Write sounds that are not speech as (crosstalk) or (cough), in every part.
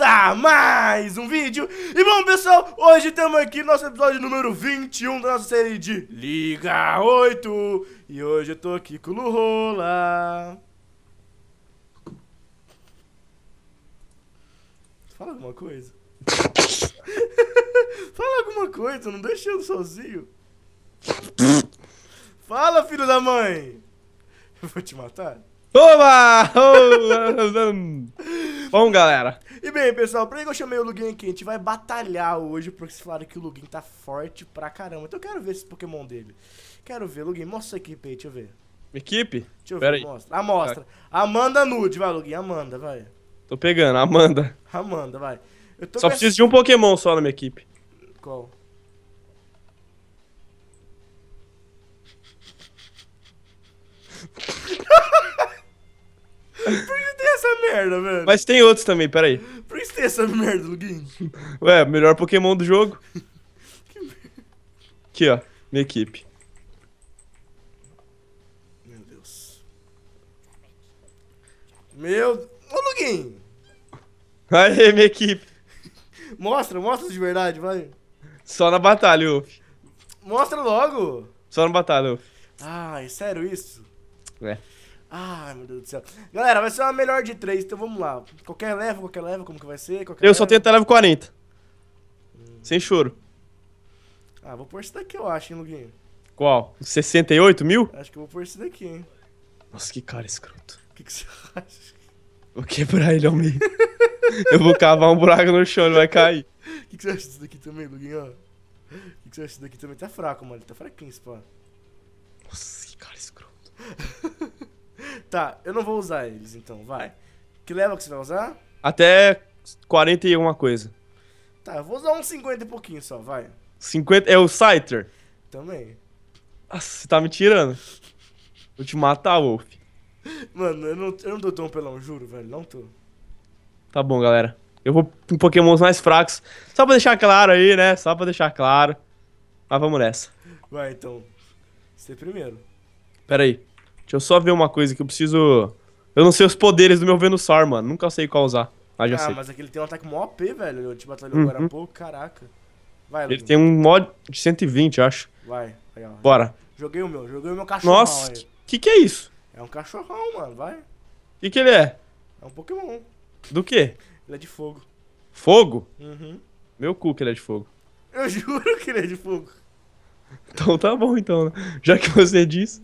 começar mais um vídeo E bom pessoal, hoje temos aqui nosso episódio número 21 da nossa série de Liga 8 E hoje eu tô aqui com o Lurola Fala alguma coisa (laughs) Fala alguma coisa, não deixa eu sozinho Fala filho da mãe Eu vou te matar Oba! (laughs) Oba! (laughs) Vamos, galera. E bem, pessoal, por que eu chamei o Lugin aqui? A gente vai batalhar hoje, porque vocês falaram que o Lugin tá forte pra caramba. Então eu quero ver esse Pokémon dele. Quero ver, Lugin, mostra a equipe aí, deixa eu ver. Equipe? Deixa eu Pera ver, aí. mostra. Ah, mostra. Amanda Nude, vai, Lugin, Amanda, vai. Tô pegando, Amanda. Amanda, vai. só preciso essa... de um Pokémon só na minha equipe. Qual? Por (laughs) essa merda, velho? Mas tem outros também, peraí. Por que tem essa merda, Luguinho? (laughs) Ué, melhor Pokémon do jogo. que (laughs) merda. Aqui, ó. Minha equipe. Meu Deus. Meu... Ô, Luguinho! Aê, minha equipe. (laughs) Mostra, mostra de verdade, vai. Só na batalha, Uf. Mostra logo. Só na batalha, Uf. Ai, sério isso? É. Ai, ah, meu Deus do céu. Galera, vai ser uma melhor de três, então vamos lá. Qualquer leva, qualquer leva, como que vai ser? Qualquer eu só tenho até level 40. Hum. Sem choro. Ah, vou pôr esse daqui, eu acho, hein, Luguinho. Qual? 68 mil? Acho que eu vou pôr esse daqui, hein. Nossa, que cara escroto. O que, que você acha? Vou quebrar ele ao meio. (laughs) eu vou cavar um buraco no chão, ele vai cair. O que, que você acha disso daqui também, Luguinho? O que, que você acha disso daqui também? Tá fraco, mano. Tá fraquinho esse pá. Nossa, que cara escroto. Tá, eu não vou usar eles então, vai. Que level que você vai usar? Até 40 e alguma coisa. Tá, eu vou usar uns 50 e pouquinho só, vai. 50 é o Scyther? Também. Nossa, você tá me tirando. Vou te matar, Wolf. Mano, eu não, eu não tô tão pelão, juro, velho, não tô. Tá bom, galera. Eu vou com pokémons mais fracos. Só pra deixar claro aí, né? Só pra deixar claro. Mas vamos nessa. Vai, então. Você primeiro. Pera aí. Deixa eu só ver uma coisa que eu preciso. Eu não sei os poderes do meu Venusaur, mano. Nunca sei qual usar. Ah, já ah, sei. mas aquele tem um ataque mó OP, velho. Eu te tipo, batalhei uhum. agora há pouco, caraca. Vai, Ele tem um mod de 120, eu acho. Vai, aí, ó. Bora. Joguei o meu, joguei o meu cachorrão. Nossa, o que, que é isso? É um cachorrão, mano, vai. O que, que ele é? É um Pokémon. Do quê? Ele é de fogo. Fogo? Uhum. Meu cu que ele é de fogo. Eu (laughs) juro que ele é de fogo. Então tá bom, então, né? Já que você disse.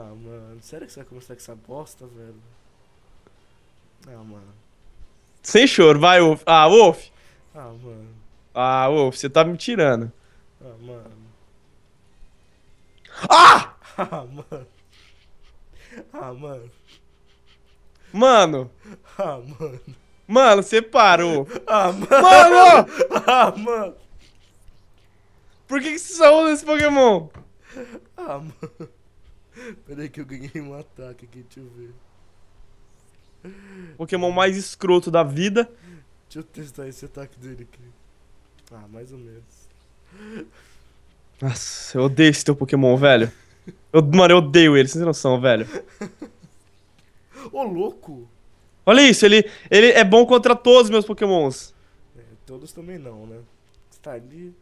Ah, mano, sério que você vai começar com essa bosta, velho? Ah, mano. Sem choro, vai, Wolf. Ah, Wolf. Ah, mano. Ah, Wolf, você tá me tirando. Ah, mano. Ah! (laughs) Ah, mano. Ah, mano. Mano. Ah, mano. Mano, você parou. Ah, mano. Mano! Ah, mano. Por que, que você saiu desse Pokémon? Ah, mano. Peraí que eu ganhei um ataque aqui, deixa eu ver. Pokémon mais escroto da vida. Deixa eu testar esse ataque dele aqui. Ah, mais ou menos. Nossa, eu odeio esse teu Pokémon, velho. Eu, mano, eu odeio ele, sem noção, velho. (laughs) Ô, louco! Olha isso, ele, ele é bom contra todos os meus Pokémons. É, todos também não, né? Está ali.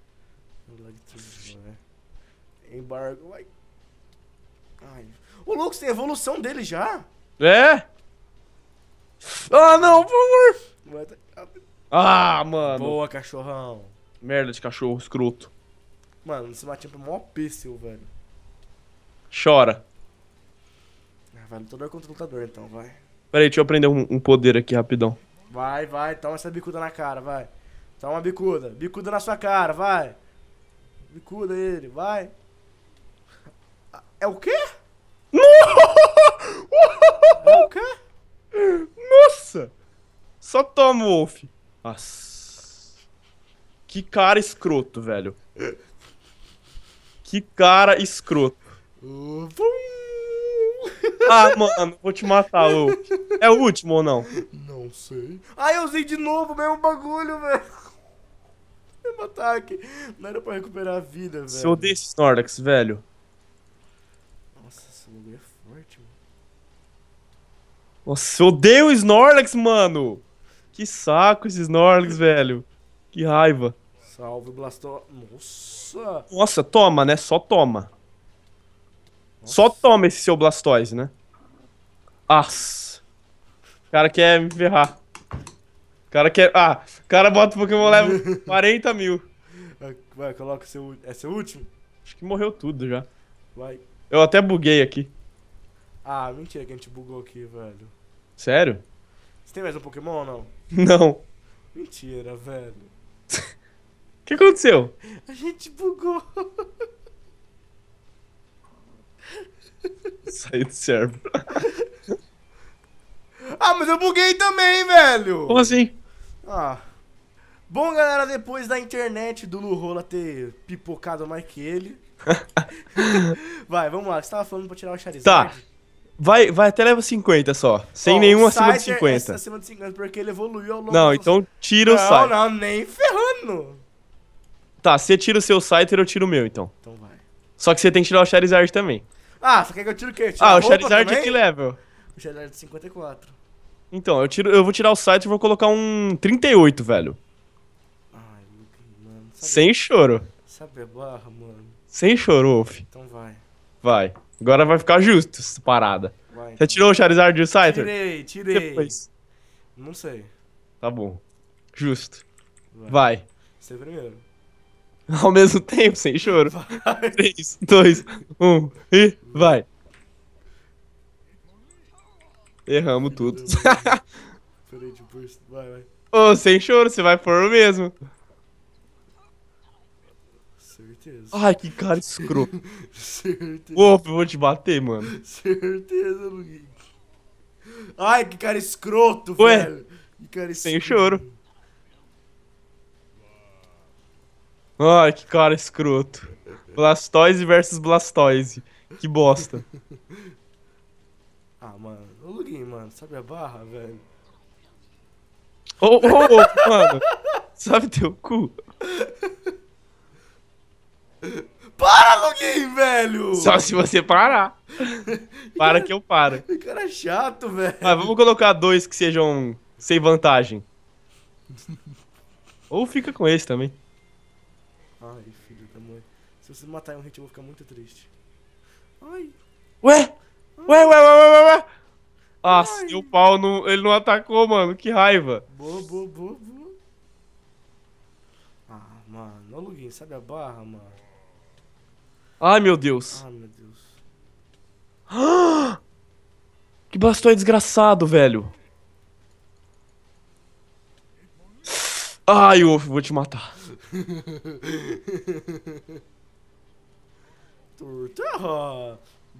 Né? Embargo, vai o Ô, Lucas, tem é evolução dele já? É? Ah, não, por favor. Tá ah, mano. Boa, cachorrão. Merda de cachorro, escroto. Mano, esse matinho é maior pêssego, velho. Chora. Ah, vai, lutador contra lutador, então, vai. Peraí, deixa eu aprender um, um poder aqui rapidão. Vai, vai, toma essa bicuda na cara, vai. Toma uma bicuda. Bicuda na sua cara, vai. Bicuda ele, vai. Ah, é o quê? É o quê? Nossa! Só toma, Wolf. Nossa. Que cara escroto, velho. Que cara escroto. Ah, mano, vou te matar, Wolf. É o último ou não? Não sei. Ah, eu usei de novo o mesmo bagulho, velho. Mesmo ataque. Não era pra recuperar a vida, velho. Se eu odeio esse Snorlax, velho. Nossa, esse lugar é nossa, eu odeio o Snorlax, mano! Que saco esse Snorlax, velho. Que raiva. Salve, Blasto... Nossa! Nossa, toma, né? Só toma. Nossa. Só toma esse seu Blastoise, né? As. O cara quer me ferrar. O cara quer... Ah, o cara bota o Pokémon leva (laughs) 40 mil. Vai, coloca seu... É seu último? Acho que morreu tudo já. Vai. Eu até buguei aqui. Ah, mentira que a gente bugou aqui, velho. Sério? Você tem mais um Pokémon ou não? Não. Mentira, velho. O (laughs) que aconteceu? A gente bugou. (laughs) Saí do cérebro. (laughs) ah, mas eu buguei também, velho! Como assim? Ah. Bom, galera, depois da internet do Lu Rola ter pipocado mais que ele. Vai, vamos lá. Você tava falando pra tirar o Charizard? Tá. Vai, vai até level 50 só. Sem oh, nenhum acima de 50. É acima de 50, porque ele evoluiu ao longo Não, do... então tira não, o Scyther. Não, não, nem ferrando. Tá, você tira o seu Scyther, eu tiro o meu, então. Então vai. Só que você tem que tirar o Charizard também. Ah, você quer que eu tire o quê? ah, o Charizard também? é que level? O Charizard é de 54. Então, eu, tiro, eu vou tirar o Scyther e vou colocar um 38, velho. Ai, mano. Sabe, Sem choro. Sabe a barra, mano? Sem choro, Wolf. Então vai. Vai. Agora vai ficar justo essa parada. Vai, então. Você tirou o Charizard do Scyther? Tirei, tirei. Depois. Não sei. Tá bom. Justo. Vai. vai. Você é primeiro. Ao mesmo tempo, sem choro. 3, 2, 1 e vai. Erramos tudo. Peraí, tipo, vai, vai. Ô, sem choro, você vai por o mesmo. Certeza. Ai, que cara escroto. (laughs) certeza. eu vou te bater, mano. Certeza, Luguinho. Ai, que cara escroto, Ué? velho. Que cara escroto. Sem choro. Ai, que cara escroto. Blastoise versus Blastoise. Que bosta. (laughs) ah, mano. Ô, Luguinho, mano, sabe a barra, velho? Ô, ô, ô, mano. Sabe teu cu? (laughs) assim, velho? Só se você parar. (laughs) Para que eu paro. Que cara é chato, velho. Mas vamos colocar dois que sejam sem vantagem. Ou fica com esse também. Ai, filho da mãe. Se você matar um hit, eu vou ficar muito triste. Ai. Ué? Ué, ué, ué, ué, ué. Ah, o pau não, ele não atacou, mano. Que raiva. Boa, boa, boa, boa. Ah, mano. Ô, Luguinho, sabe a barra, mano? Ai, meu Deus. Ah, meu Deus. (gasps) Que bastão é desgraçado, velho. Ai, Wolf, vou te matar. (laughs)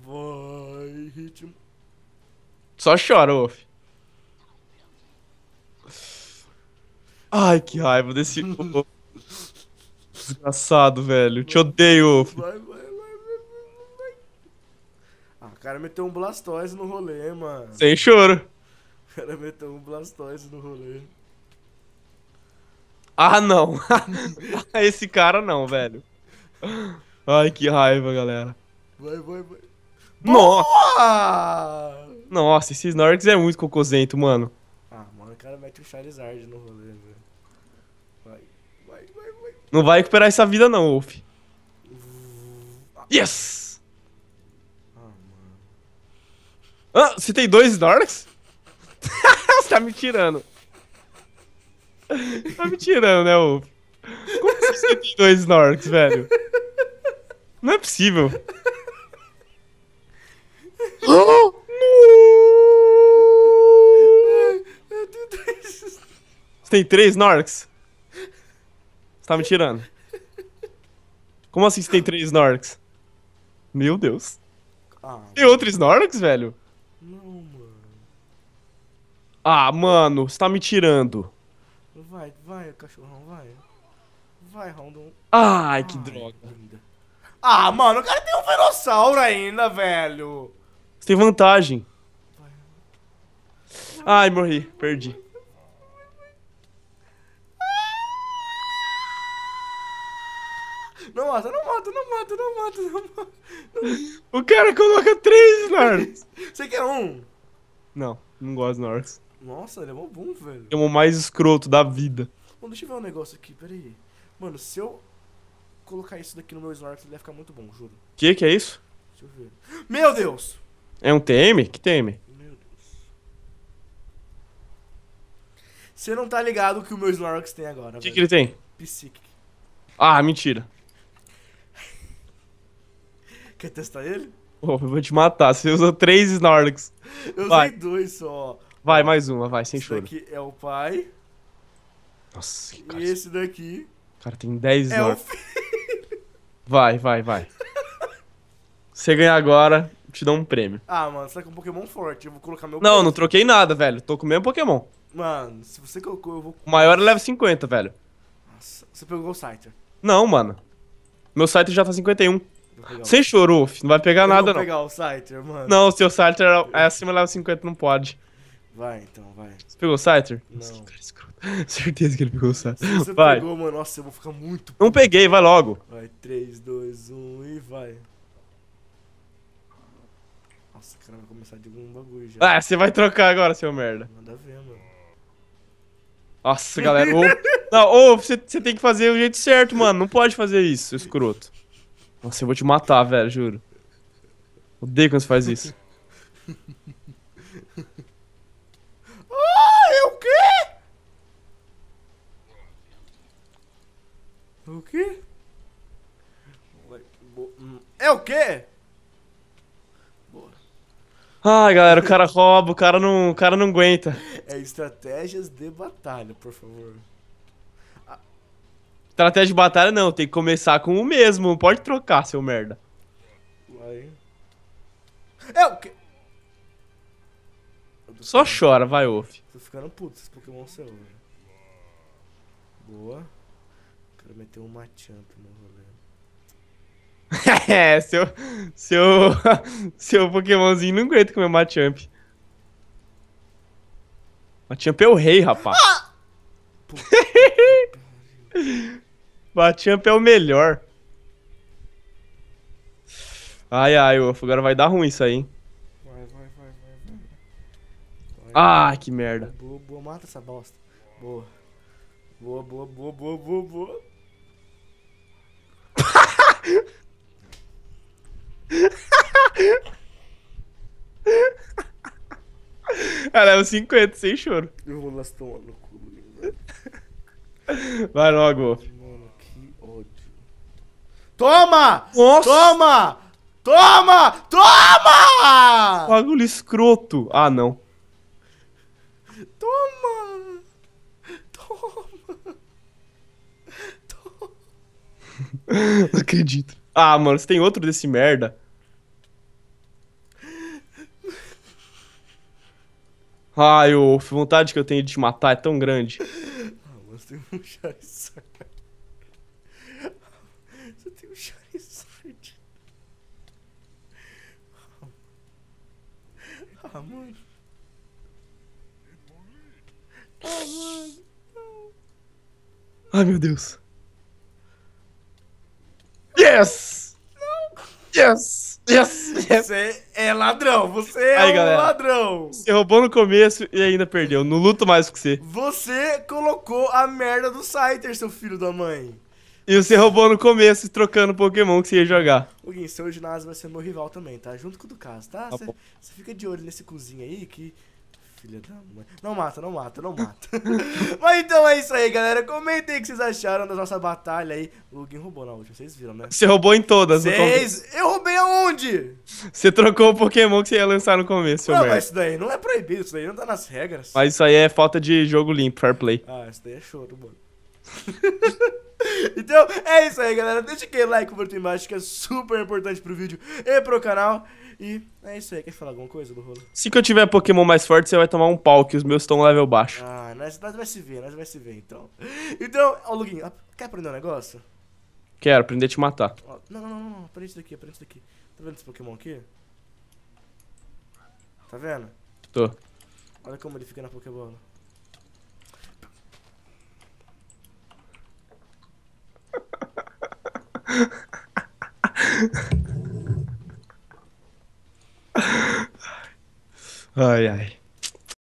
Vai, ritmo. Só chora, Wolf. Ai, que raiva desse. (laughs) Desgraçado, velho. Te odeio, Wolf. Vai, vai cara meteu um Blastoise no rolê, mano. Sem choro. O cara meteu um Blastoise no rolê. Ah, não. (laughs) Esse cara não, velho. Ai, que raiva, galera. Vai, vai, vai. Nossa! Nossa, esse Snorlax é muito cocôzento, mano. Ah, mano, o cara mete o Charizard no rolê, velho. Vai, vai, vai, vai. Não vai recuperar essa vida não, Wolf. Uhum. Yes! Ah, você tem dois Snorlax? (laughs) você tá me tirando. Tá me tirando, né, Wolf? Como que você tem dois Snorlax, velho? Não é possível. Eu tenho Você tem três Snorks? Você tá me tirando. Como assim você tem três Snorks? Meu Deus. Ah. Tem outro Snorks, velho? Ah, mano, você tá me tirando. Vai, vai, cachorrão, vai. Vai, Rondon. Ai, que Ai, droga. Linda. Ah, mano, o cara tem um velossauro ainda, velho. Você tem vantagem. Vai. Ai, morri, perdi. Não mata, não mata, não mata, não mata, não mata. O cara coloca três, Narcs. Você quer um? Não, não gosto de Narcs. Nossa, ele é mó bom, velho. É o mais escroto da vida. Mano, deixa eu ver um negócio aqui, peraí. Mano, se eu colocar isso daqui no meu Snorlax, ele vai ficar muito bom, juro. Que que é isso? Deixa eu ver. Meu Deus! É um TM? Que TM? Meu Deus. Você não tá ligado o que o meu Snorlax tem agora, O que, ele tem? Psychic. Ah, mentira. Quer testar ele? Pô, eu vou te matar. Você usa três Snorlax. Eu usei dois só. Vai, mais uma, vai, sem esse choro. Esse daqui é o pai. Nossa, que cara. E esse daqui. Cara, tem 10 é filho. Vai, vai, vai. Você ganhar agora, te dou um prêmio. Ah, mano, você tá com um Pokémon forte. Eu vou colocar meu. Não, preço. não troquei nada, velho. Tô com o mesmo Pokémon. Mano, se você colocou, eu vou. O maior leva é level 50, velho. Nossa, você pegou o Scyther. Não, mano. Meu Scyther já tá 51. Sem choro, Uf, não vai pegar eu nada, não. pegar o Scyther, mano. Não, o seu Scyther é, é acima do level 50, não pode. Vai, então, vai. Você pegou o Scyther? Não. Cara escroto. (laughs) Certeza que ele pegou o Scyther. Você vai. pegou, mano. Nossa, eu vou ficar muito... Não peguei, vai logo. Vai, 3, 2, 1 e vai. Nossa, cara, vai começar de algum bagulho já. Ah, você vai trocar agora, seu merda. Manda ver, mano. Nossa, galera. ou, não, ou você, você tem que fazer o jeito certo, mano. Não pode fazer isso, escroto. Nossa, eu vou te matar, velho, juro. Odeio quando você faz isso. (laughs) É o quê? Boa. Ai, galera, o cara rouba, o cara não, o cara não aguenta. É estratégias de batalha, por favor. Estratégia de batalha não, tem que começar com o mesmo, não pode trocar, seu merda. Vai. É o quê? Só chora, vai, Wolf. Tô ficando puto esses Pokémon Boa. Quero meter um Machamp no rolê. (laughs) É, seu. Seu. (laughs) Seu Pokémonzinho não aguenta comer o Machamp. Machamp é o rei, rapaz. Ah! Machamp é o melhor. Ai, ai, o agora vai dar ruim isso aí, Vai, vai, vai, vai. vai. Ah, que merda. Boa, boa, mata essa bosta. Boa. Boa, boa, boa, boa, boa, boa. Cara, é um 50, sem choro. Eu vou lascar uma no cu, Vai logo. Mano, que ódio. Toma! Nossa! Toma! Toma! Toma! Bagulho escroto. Ah, não. Toma! Toma! Toma! (laughs) não acredito. Ah, mano, você tem outro desse merda? Ai, a vontade que eu tenho de te matar é tão grande. (laughs) Ah, você tem um Charizard. Você tem um Charizard. Ah, mano. Ah, mano. Ai, meu Deus. Yes! Yes! Yes! yes. Você é ladrão, você é um ladrão. Você roubou no começo e ainda perdeu. Não luto mais com você. Você colocou a merda do Scyther, seu filho da mãe. E você roubou no começo trocando Pokémon que você ia jogar. O Gui, seu ginásio vai ser meu rival também, tá? Junto com o do caso, tá? tá você fica de olho nesse cozinho aí que filha da mãe. Não mata, não mata, não mata. (laughs) Mas então é isso aí, galera. Comentem o que vocês acharam da nossa batalha aí. O que roubou na última, vocês viram, né? Você roubou em todas, Vocês? Eu roubei aonde? Você trocou o Pokémon que você ia lançar no começo, Não, mas isso daí não é proibido, isso daí não tá nas regras. Mas isso aí é falta de jogo limpo, fair play. Ah, isso daí é choro, tá mano. (laughs) então é isso aí, galera. Deixa aquele like, curtir embaixo, que é super importante pro vídeo e pro canal. E é isso aí. Quer falar alguma coisa do rolo? Se que eu tiver Pokémon mais forte, você vai tomar um pau, que os meus estão level baixo. Ah, nós, nós vai se ver, nós vai se ver então. Então, ó, Luguinho, ah, quer aprender um negócio? Quero, aprender a te matar. não, não, não, não, aprende isso daqui, aprende isso daqui. Tá vendo esse Pokémon aqui? Tá vendo? Tô. Olha como ele fica na Pokébola. Ai, ai.